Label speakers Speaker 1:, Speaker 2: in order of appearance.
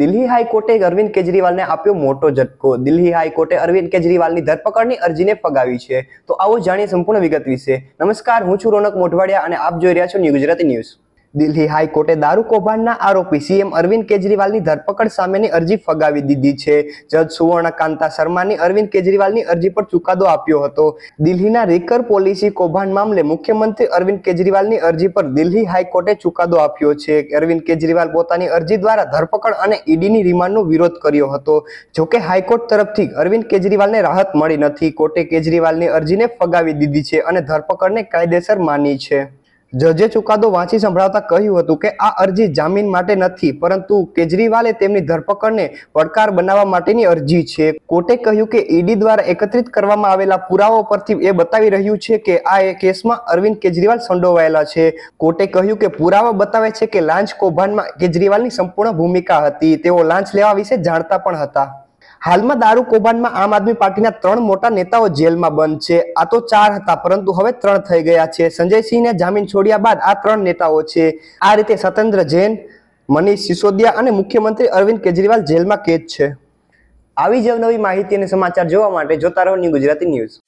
Speaker 1: દિલ્હી હાઈકોર્ટે અરવિંદ કેજરીવાલને આપ્યો મોટો ઝટકો દિલ્હી હાઈકોર્ટે અરવિંદ કેજરીવાલની ધરપકડની અરજીને ફગાવી છે તો આવો જાણીએ સંપૂર્ણ વિગત વિશે નમસ્કાર હું છું રોનક મોઢવાડિયા અને આપ જોઈ રહ્યા છો ન્યૂ ગુજરાતી ન્યૂઝ દિલ્હી હાઈકોર્ટે દારૂ કૌભાંડના આરોપી સીએમ અરવિંદ કેજરીવાલની ધરપકડ સામેની અરજી ફગાવી દીધી છે જજ સુવર્ણકાંતા શર્માની અરવિંદ કેજરીવાલની અરજી પર ચુકાદો આપ્યો હતો દિલ્હીના રેકર પોલિસી કૌભાંડ મામલે મુખ્યમંત્રી અરવિંદ કેજરીવાલની અરજી પર દિલ્હી હાઈકોર્ટે ચુકાદો આપ્યો છે અરવિંદ કેજરીવાલ પોતાની અરજી દ્વારા ધરપકડ અને ઈડીની રિમાન્ડનો વિરોધ કર્યો હતો જોકે હાઈકોર્ટ તરફથી અરવિંદ કેજરીવાલને રાહત મળી નથી કોર્ટે કેજરીવાલની અરજીને ફગાવી દીધી છે અને ધરપકડને કાયદેસર માની છે જજે ચુકાદો વાંચી સંભળાવતા કહ્યું હતું કે આ અરજી જામીન માટે નથી પરંતુ કેજરીવાલે તેમની ધરપકડને પડકાર બનાવવા માટેની અરજી છે કોર્ટે કહ્યું કે ઈડી દ્વારા એકત્રિત કરવામાં આવેલા પુરાવો પરથી એ બતાવી રહ્યું છે કે આ કેસમાં અરવિંદ કેજરીવાલ સંડોવાયેલા છે કોર્ટે કહ્યું કે પુરાવો બતાવે છે કે લાંચ કૌભાંડમાં કેજરીવાલની સંપૂર્ણ ભૂમિકા હતી તેઓ લાંચ લેવા વિશે જાણતા પણ હતા હાલમાં દારૂ કૌભાંડમાં આમ આદમી પાર્ટીના ત્રણ મોટા નેતાઓ જેલમાં બંધ છે આ તો ચાર હતા પરંતુ હવે ત્રણ થઈ ગયા છે સંજયસિંહને જામીન છોડ્યા બાદ આ ત્રણ નેતાઓ છે આ રીતે સતેન્દ્ર જૈન મનીષ સિસોદિયા અને મુખ્યમંત્રી અરવિંદ કેજરીવાલ જેલમાં કેદ છે આવી જ નવી માહિતી અને સમાચાર જોવા માટે જોતા રહો ન્યૂ ગુજરાતી ન્યૂઝ